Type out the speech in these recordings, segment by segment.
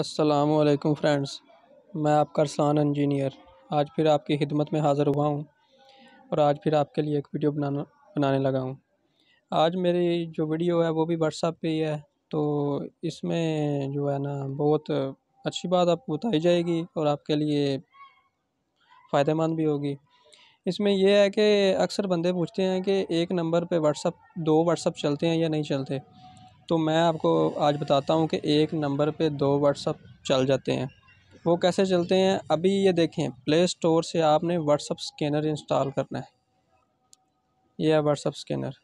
अस्सलाम फ्रेंड्स मैं आपका अरसान इंजीनियर आज फिर आपकी खिदमत में हाज़िर हुआ हूँ और आज फिर आपके लिए एक वीडियो बनाना बनाने लगा हूँ आज मेरी जो वीडियो है वो भी व्हाट्सअप पे ही है तो इसमें जो है ना बहुत अच्छी बात आपको बताई जाएगी और आपके लिए फ़ायदेमंद भी होगी इसमें यह है कि अक्सर बंदे पूछते हैं कि एक नंबर पर व्हाट्सअप दो व्हाट्सअप चलते हैं या नहीं चलते तो मैं आपको आज बताता हूँ कि एक नंबर पे दो व्हाट्सअप चल जाते हैं वो कैसे चलते हैं अभी ये देखें प्ले स्टोर से आपने व्हाट्सअप स्कैनर इंस्टॉल करना है ये है व्हाट्सअप स्कैनर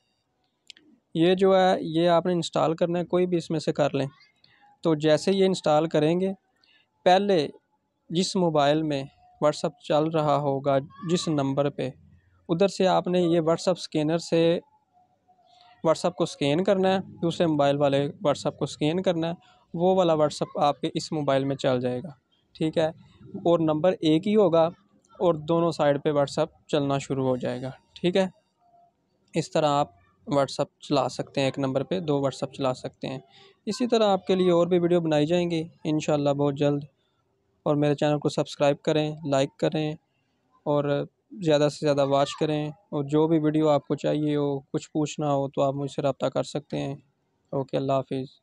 ये जो है ये आपने इंस्टॉल करना है कोई भी इसमें से कर लें तो जैसे ये इंस्टॉल करेंगे पहले जिस मोबाइल में व्हाट्सअप चल रहा होगा जिस नंबर पे उधर से आपने ये व्हाट्सअप स्कैनर से व्हाट्सअप को स्कैन करना है दूसरे मोबाइल वाले व्हाट्सअप को स्कैन करना है वो वाला व्हाट्सअप आपके इस मोबाइल में चल जाएगा ठीक है और नंबर एक ही होगा और दोनों साइड पे व्हाट्सअप चलना शुरू हो जाएगा ठीक है इस तरह आप व्हाट्सअप चला सकते हैं एक नंबर पे दो व्हाट्सअप चला सकते हैं इसी तरह आपके लिए और भी वीडियो बनाई जाएंगी इन बहुत जल्द और मेरे चैनल को सब्सक्राइब करें लाइक करें और ज़्यादा से ज़्यादा वाच करें और जो भी वीडियो आपको चाहिए हो कुछ पूछना हो तो आप मुझसे रब्ता कर सकते हैं ओके अल्लाह हाफिज़